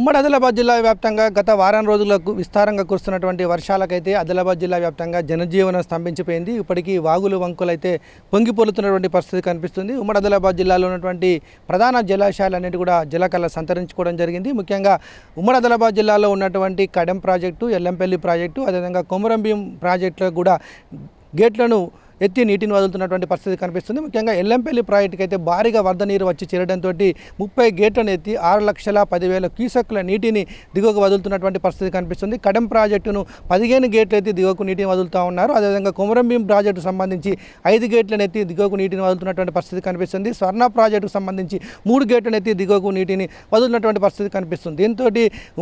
ఉమ్మడి ఆదిలాబాద్ జిల్లా వ్యాప్తంగా గత వారం రోజులకు విస్తారంగా కురుస్తున్నటువంటి వర్షాలకైతే ఆదిలాబాద్ జిల్లా వ్యాప్తంగా జనజీవనం స్తంభించిపోయింది ఇప్పటికీ వాగులు వంకులైతే పొంగిపోలుతున్నటువంటి పరిస్థితి కనిపిస్తుంది ఉమ్మడి ఆదిలాబాద్ జిల్లాలో ఉన్నటువంటి ప్రధాన జలాశయాలన్నిటి కూడా జలకళ సంతరించుకోవడం జరిగింది ముఖ్యంగా ఉమ్మడి ఆదిలాబాద్ జిల్లాలో ఉన్నటువంటి కడెం ప్రాజెక్టు ఎల్లంపల్లి ప్రాజెక్టు అదేవిధంగా కొమరంభీం ప్రాజెక్టులో కూడా గేట్లను ఎత్తి నీటిని వదులుతున్నటువంటి పరిస్థితి కనిపిస్తుంది ముఖ్యంగా ఎల్లంపల్లి ప్రాజెక్టుకి అయితే భారీగా వరద నీరు వచ్చి చేరడంతో ముప్పై గేట్లను ఎత్తి ఆరు లక్షల పదివేల క్యూసెక్ల నీటిని దిగువకు వదులుతున్నటువంటి పరిస్థితి కనిపిస్తుంది కడెం ప్రాజెక్టును పదిహేను గేట్లు ఎత్తి దిగువకు నీటిని వదులుతూ ఉన్నారు అదేవిధంగా కుమరంభీం ప్రాజెక్టు సంబంధించి ఐదు గేట్లను ఎత్తి దిగువకు నీటిని వదులుతున్నటువంటి పరిస్థితి కనిపిస్తుంది స్వర్ణ ప్రాజెక్టుకు సంబంధించి మూడు గేట్లను ఎత్తి దిగువకు నీటిని వదులుతున్నటువంటి పరిస్థితి కనిపిస్తుంది దీంతో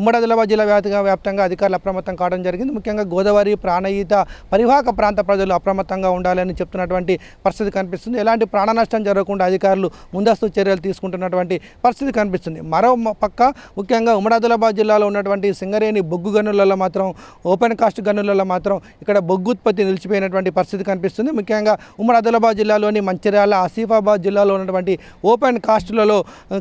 ఉమ్మడి ఆదిలాబాద్ జిల్లా వ్యాప్తంగా వ్యాప్తంగా అధికారులు అప్రమత్తం కావడం జరిగింది ముఖ్యంగా గోదావరి ప్రాణయిత పరివాహక ప్రాంత ప్రజలు అప్రమత్తంగా ఉండాలని అని చెప్తున్నటువంటి పరిస్థితి కనిపిస్తుంది ఎలాంటి ప్రాణ నష్టం జరగకుండా అధికారులు ముందస్తు చర్యలు తీసుకుంటున్నటువంటి పరిస్థితి కనిపిస్తుంది మరో పక్క ముఖ్యంగా ఆదిలాబాద్ జిల్లాలో ఉన్నటువంటి సింగరేణి బొగ్గు గనులలో మాత్రం ఓపెన్ కాస్ట్ గనులలో మాత్రం ఇక్కడ బొగ్గు ఉత్పత్తి నిలిచిపోయినటువంటి పరిస్థితి కనిపిస్తుంది ముఖ్యంగా ఉమ్మడి ఆదిలాబాద్ జిల్లాలోని మంచిర్యాల ఆసిఫాబాద్ జిల్లాలో ఉన్నటువంటి ఓపెన్ కాస్టులలో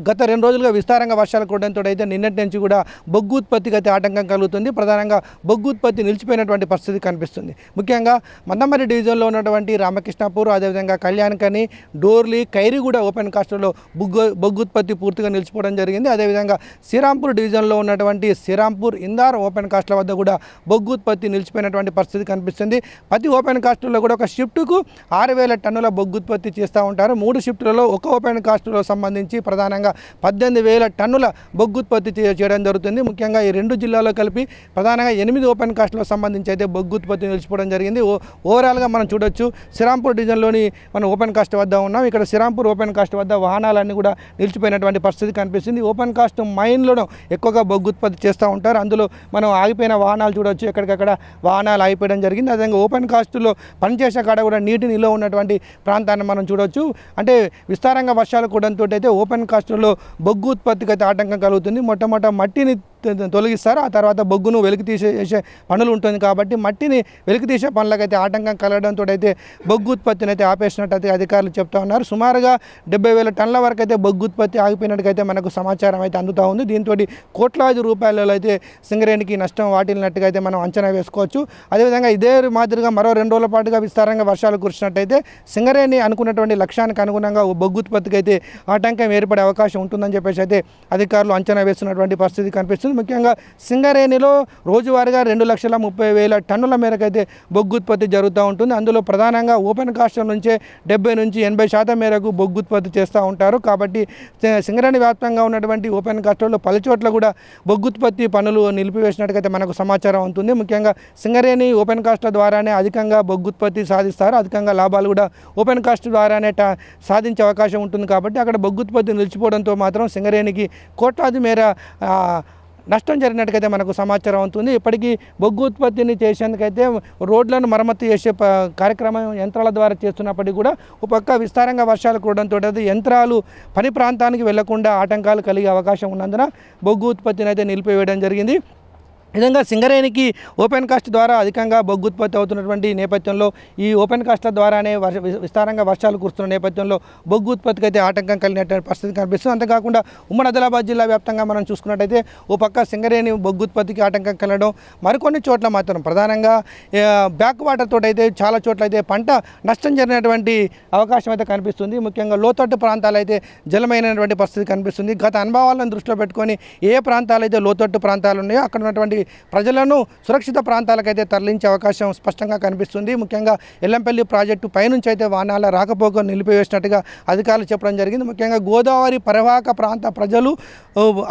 గత రెండు రోజులుగా విస్తారంగా వర్షాలు కూడడంతో అయితే నిన్నటి నుంచి కూడా బొగ్గు ఉత్పత్తికి అయితే ఆటంకం కలుగుతుంది ప్రధానంగా బొగ్గు ఉత్పత్తి నిలిచిపోయినటువంటి పరిస్థితి కనిపిస్తుంది ముఖ్యంగా మందమరి డివిజన్లో ఉన్నటువంటి రామకృష్ణాపూర్ అదేవిధంగా కళ్యాణకని డోర్లీ కూడా ఓపెన్ కాస్ట్లో బొగ్గు బొగ్గు ఉత్పత్తి పూర్తిగా నిలిచిపోవడం జరిగింది అదేవిధంగా శ్రీరాంపూర్ డివిజన్లో ఉన్నటువంటి శ్రీరాంపూర్ ఇందార్ ఓపెన్ కాస్ట్ల వద్ద కూడా బొగ్గు ఉత్పత్తి నిలిచిపోయినటువంటి పరిస్థితి కనిపిస్తుంది ప్రతి ఓపెన్ కాస్టర్లో కూడా ఒక షిఫ్ట్కు ఆరు వేల టన్నుల బొగ్గు ఉత్పత్తి చేస్తూ ఉంటారు మూడు షిఫ్టులలో ఒక ఓపెన్ కాస్టులో సంబంధించి ప్రధానంగా పద్దెనిమిది వేల టన్నుల బొగ్గు ఉత్పత్తి చేయడం జరుగుతుంది ముఖ్యంగా ఈ రెండు జిల్లాలో కలిపి ప్రధానంగా ఎనిమిది ఓపెన్ కాస్టులకు సంబంధించి అయితే బొగ్గు ఉత్పత్తి నిలిచిపోవడం జరిగింది ఓవరాల్గా మనం చూడొచ్చు శ్రీరాంపూర్ డివిజన్లోని మనం ఓపెన్ కాస్ట్ వద్ద ఉన్నాం ఇక్కడ శ్రీరాంపూర్ ఓపెన్ కాస్ట్ వద్ద వాహనాలన్నీ కూడా నిలిచిపోయినటువంటి పరిస్థితి కనిపిస్తుంది ఓపెన్ కాస్ట్ మైన్లోనూ ఎక్కువగా బొగ్గు ఉత్పత్తి చేస్తూ ఉంటారు అందులో మనం ఆగిపోయిన వాహనాలు చూడవచ్చు ఎక్కడికక్కడ వాహనాలు ఆగిపోయడం జరిగింది అదేవిధంగా ఓపెన్ కాస్ట్లో పనిచేసే కాడ కూడా నీటి నిల్వ ఉన్నటువంటి ప్రాంతాన్ని మనం చూడవచ్చు అంటే విస్తారంగా వర్షాలు కూడంతో అయితే ఓపెన్ కాస్ట్లో బొగ్గు ఉత్పత్తికి అయితే ఆటంకం కలుగుతుంది మొట్టమొదట మట్టిని తొలగిస్తారు ఆ తర్వాత బొగ్గును వెలికి తీసేసే పనులు ఉంటుంది కాబట్టి మట్టిని వెలికి తీసే పనులకైతే ఆటంకం కలగడంతో అయితే బొగ్గు ఉత్పత్తిని అయితే ఆపేసినట్టు అధికారులు చెప్తా ఉన్నారు సుమారుగా డెబ్బై వేల టన్నుల వరకు అయితే బొగ్గు ఉత్పత్తి ఆగిపోయినట్టుకైతే మనకు సమాచారం అయితే అందుతూ ఉంది దీంతో కోట్లాది రూపాయలలో అయితే సింగరేణికి నష్టం వాటిల్లినట్టుగా అయితే మనం అంచనా వేసుకోవచ్చు అదేవిధంగా ఇదే మాదిరిగా మరో రెండు రోజుల పాటుగా విస్తారంగా వర్షాలు కురిసినట్టయితే సింగరేణి అనుకున్నటువంటి లక్ష్యానికి అనుగుణంగా బొగ్గు ఉత్పత్తికి అయితే ఆటంకం ఏర్పడే అవకాశం ఉంటుందని చెప్పేసి అయితే అధికారులు అంచనా వేస్తున్నటువంటి పరిస్థితి కనిపిస్తుంది వస్తుంది ముఖ్యంగా సింగరేణిలో రోజువారీగా రెండు లక్షల ముప్పై వేల టన్నుల మేరకు అయితే బొగ్గు ఉత్పత్తి జరుగుతూ ఉంటుంది అందులో ప్రధానంగా ఓపెన్ కాస్ట్ నుంచే డెబ్బై నుంచి ఎనభై శాతం మేరకు బొగ్గు ఉత్పత్తి చేస్తూ ఉంటారు కాబట్టి సింగరేణి వ్యాప్తంగా ఉన్నటువంటి ఓపెన్ కాస్ట్లో పలు చోట్ల కూడా బొగ్గు ఉత్పత్తి పనులు నిలిపివేసినట్టుగా మనకు సమాచారం ఉంటుంది ముఖ్యంగా సింగరేణి ఓపెన్ కాస్ట్ల ద్వారానే అధికంగా బొగ్గు ఉత్పత్తి సాధిస్తారు అధికంగా లాభాలు కూడా ఓపెన్ కాస్ట్ ద్వారానే సాధించే అవకాశం ఉంటుంది కాబట్టి అక్కడ బొగ్గు ఉత్పత్తి నిలిచిపోవడంతో మాత్రం సింగరేణికి కోట్లాది మేర నష్టం జరిగినట్టుకైతే మనకు సమాచారం అవుతుంది ఇప్పటికీ బొగ్గు ఉత్పత్తిని చేసేందుకైతే రోడ్లను మరమ్మతు చేసే కార్యక్రమం యంత్రాల ద్వారా చేస్తున్నప్పటికీ కూడా ఒక పక్క విస్తారంగా వర్షాలు కూడడంతో యంత్రాలు పని ప్రాంతానికి వెళ్లకుండా ఆటంకాలు కలిగే అవకాశం ఉన్నందున బొగ్గు ఉత్పత్తిని అయితే నిలిపివేయడం జరిగింది విధంగా సింగరేణికి ఓపెన్ కాస్ట్ ద్వారా అధికంగా బొగ్గు ఉత్పత్తి అవుతున్నటువంటి నేపథ్యంలో ఈ ఓపెన్ కాస్ట్ ద్వారానే వర్ష విస్తారంగా వర్షాలు కురుస్తున్న నేపథ్యంలో బొగ్గు ఉత్పత్తికి అయితే ఆటంకం కలిగినటువంటి పరిస్థితి కనిపిస్తుంది అంతేకాకుండా ఉమ్మడి ఆదిలాబాద్ జిల్లా వ్యాప్తంగా మనం చూసుకున్నట్టయితే ఓ పక్క సింగరేణి బొగ్గు ఉత్పత్తికి ఆటంకం కలగడం మరికొన్ని చోట్ల మాత్రం ప్రధానంగా బ్యాక్ వాటర్ అయితే చాలా చోట్ల అయితే పంట నష్టం జరిగినటువంటి అవకాశం అయితే కనిపిస్తుంది ముఖ్యంగా లోతట్టు ప్రాంతాలు అయితే జలమైనటువంటి పరిస్థితి కనిపిస్తుంది గత అనుభవాలను దృష్టిలో పెట్టుకొని ఏ ప్రాంతాలు అయితే లోతట్టు ప్రాంతాలు ఉన్నాయో అక్కడ ఉన్నటువంటి ప్రజలను సురక్షిత ప్రాంతాలకైతే తరలించే అవకాశం స్పష్టంగా కనిపిస్తుంది ముఖ్యంగా ఎల్లంపల్లి ప్రాజెక్టు పైనుంచి అయితే వానాల రాకపోకలు నిలిపివేసినట్టుగా అధికారులు చెప్పడం జరిగింది ముఖ్యంగా గోదావరి పరివాహక ప్రాంత ప్రజలు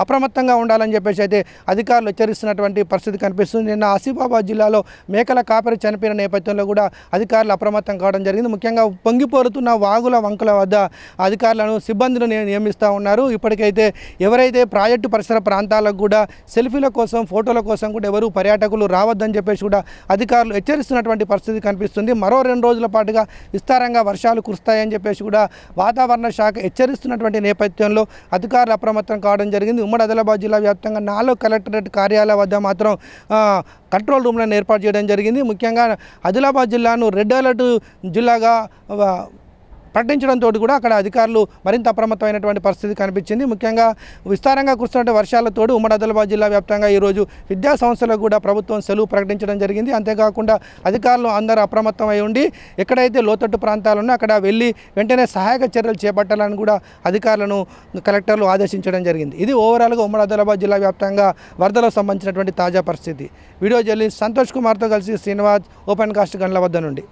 అప్రమత్తంగా ఉండాలని చెప్పేసి అయితే అధికారులు హెచ్చరిస్తున్నటువంటి పరిస్థితి కనిపిస్తుంది నిన్న ఆసిఫాబాద్ జిల్లాలో మేకల కాపరి చనిపోయిన నేపథ్యంలో కూడా అధికారులు అప్రమత్తం కావడం జరిగింది ముఖ్యంగా పొంగిపోరుతున్న వాగుల వంకల వద్ద అధికారులను సిబ్బందిని నియమిస్తూ ఉన్నారు ఇప్పటికైతే ఎవరైతే ప్రాజెక్టు పరిసర ప్రాంతాలకు కూడా సెల్ఫీల కోసం ఫోటోల కోసం కోసం కూడా ఎవరు పర్యాటకులు రావద్దని చెప్పేసి కూడా అధికారులు హెచ్చరిస్తున్నటువంటి పరిస్థితి కనిపిస్తుంది మరో రెండు రోజుల పాటుగా విస్తారంగా వర్షాలు కురుస్తాయని చెప్పేసి కూడా వాతావరణ శాఖ హెచ్చరిస్తున్నటువంటి నేపథ్యంలో అధికారులు అప్రమత్తం కావడం జరిగింది ఉమ్మడి ఆదిలాబాద్ జిల్లా వ్యాప్తంగా నాలుగు కలెక్టరేట్ కార్యాలయం వద్ద మాత్రం కంట్రోల్ రూమ్లను ఏర్పాటు చేయడం జరిగింది ముఖ్యంగా ఆదిలాబాద్ జిల్లాను రెడ్ అలర్ట్ జిల్లాగా ప్రకటించడంతో కూడా అక్కడ అధికారులు మరింత అప్రమత్తమైనటువంటి పరిస్థితి కనిపించింది ముఖ్యంగా విస్తారంగా కురుస్తున్న వర్షాలతో ఉమ్మడి ఆదిలాబాద్ జిల్లా వ్యాప్తంగా ఈరోజు విద్యా సంస్థలకు కూడా ప్రభుత్వం సెలవు ప్రకటించడం జరిగింది అంతేకాకుండా అధికారులు అందరూ అప్రమత్తం ఉండి ఎక్కడైతే లోతట్టు ప్రాంతాలు ఉన్నా అక్కడ వెళ్ళి వెంటనే సహాయక చర్యలు చేపట్టాలని కూడా అధికారులను కలెక్టర్లు ఆదేశించడం జరిగింది ఇది ఓవరాల్గా ఉమ్మడి ఆదిలాబాద్ జిల్లా వ్యాప్తంగా వరదలకు సంబంధించినటువంటి తాజా పరిస్థితి వీడియో జర్నలిస్ట్ సంతోష్ కుమార్తో కలిసి శ్రీనివాస్ ఓపెన్ కాస్ట్ గన్ల వద్ద నుండి